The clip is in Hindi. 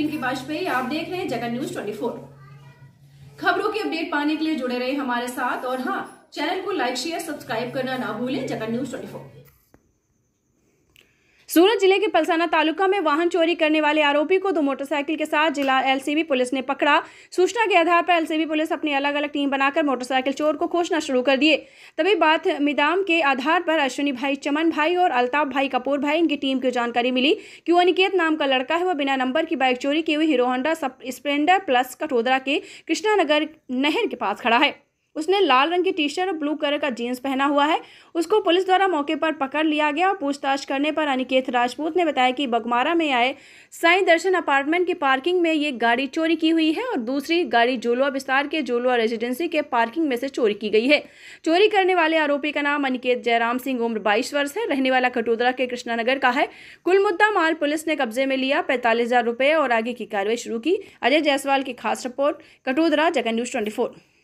रिंकी वाजपेयी आप देख रहे हैं जगन न्यूज 24 खबरों की अपडेट पाने के लिए जुड़े रहे हमारे साथ और हाँ चैनल को लाइक शेयर सब्सक्राइब करना ना भूलें जगन न्यूज 24 सूरत जिले के पलसाना तालुका में वाहन चोरी करने वाले आरोपी को दो मोटरसाइकिल के साथ जिला एलसीबी पुलिस ने पकड़ा सूचना के आधार पर एलसीबी पुलिस अपनी अलग अलग टीम बनाकर मोटरसाइकिल चोर को खोजना शुरू कर दिए तभी बात मिदाम के आधार पर अश्विनी भाई चमन भाई और अल्ताफ भाई कपूर भाई इनकी टीम की जानकारी मिली कि वो अनिकेत नाम का लड़का है वह बिना नंबर की बाइक चोरी की हुई हीरोहोंडा स्प्लेंडर प्लस कटोदरा के कृष्णानगर नहर के पास खड़ा है उसने लाल रंग की टी शर्ट और ब्लू कलर का जीन्स पहना हुआ है उसको पुलिस द्वारा मौके पर पकड़ लिया गया और पूछताछ करने पर अनिकेत राजपूत ने बताया कि बगमारा में आए साईं दर्शन अपार्टमेंट की पार्किंग में ये गाड़ी चोरी की हुई है और दूसरी गाड़ी जोलुआ विस्तार के जोलुआ रेजिडेंसी के पार्किंग में से चोरी की गई है चोरी करने वाले आरोपी का नाम अनिकेत जयराम सिंह उम्र बाईस वर्ष है रहने वाला कटोदरा के कृष्णानगर का है कुल मुद्दा माल पुलिस ने कब्जे में लिया पैंतालीस हजार और आगे की कार्रवाई शुरू की अजय जायसवाल की खास report Katodara Jagan news twenty